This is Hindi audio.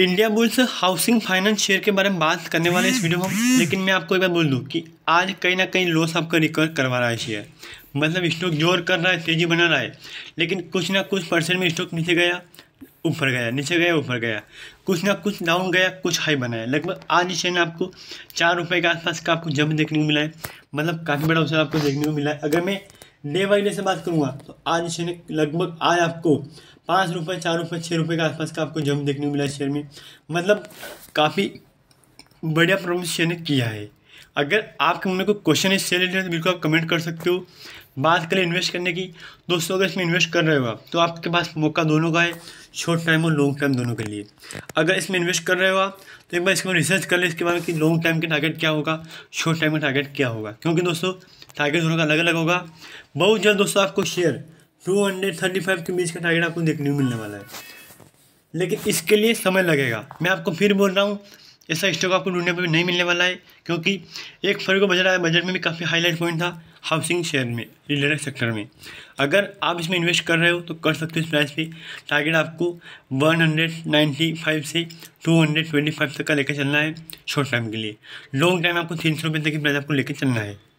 India Indiabulls housing finance share के बारे में बात करने वाले इस वीडियो में लेकिन मैं आपको एक बार बोल दूँ कि आज कहीं ना कहीं लॉस आपका रिकवर करवा रहा है शेयर मतलब स्टॉक जोर कर रहा है तेजी बना रहा है लेकिन कुछ ना कुछ परसेंट में स्टॉक नीचे गया ऊपर गया नीचे गया ऊपर गया कुछ ना कुछ डाउन गया कुछ हाई बनाया लगभग आज शेयर आपको चार रुपये के आसपास का आपको जंप देखने को मिला है मतलब काफ़ी बड़ा अवसर आपको देखने को मिला है अगर मैं डे बाई डे से बात करूँगा तो आज शेयर लगभग आज आपको पाँच रुपये चार रुपये छः रुपये के आसपास का आपको जम देखने को मिला शेयर में मतलब काफ़ी बढ़िया प्रॉफिट शेयर ने किया है अगर आपके मन में कोई क्वेश्चन इससे रिलेटेड तो बिल्कुल आप कमेंट कर सकते हो बात करें इन्वेस्ट करने की दोस्तों अगर इसमें इन्वेस्ट कर रहे हो आप तो आपके पास मौका दोनों का है शॉर्ट टाइम और लॉन्ग टाइम दोनों के लिए अगर इसमें इन्वेस्ट कर रहे हो आप तो एक बार इसमें रिसर्च कर ले इसके बारे में कि लॉन्ग टाइम का टारगेट क्या होगा शॉर्ट टाइम का टारगेट क्या होगा क्योंकि दोस्तों टारगेट दोनों का अलग अलग होगा बहुत जल्द दोस्तों आपको share two hundred thirty five के बीच का टारगेट आपको देखने को मिलने वाला है लेकिन इसके लिए समय लगेगा मैं आपको फिर बोल रहा हूँ ऐसा स्टॉक आपको ढूंढने पर नहीं मिलने वाला है क्योंकि एक फरवरी को बजट आया बजट में भी काफ़ी हाईलाइट पॉइंट था हाउसिंग शेयर में रिलेटेड सेक्टर में अगर आप इसमें इन्वेस्ट कर रहे हो तो कर सकते हो इस प्राइस पे टारगेट आपको 195 से 225 तक का लेकर चलना है शॉर्ट टाइम के लिए लॉन्ग टाइम आपको तीन सौ रुपये तक की प्राइस आपको लेकर चलना है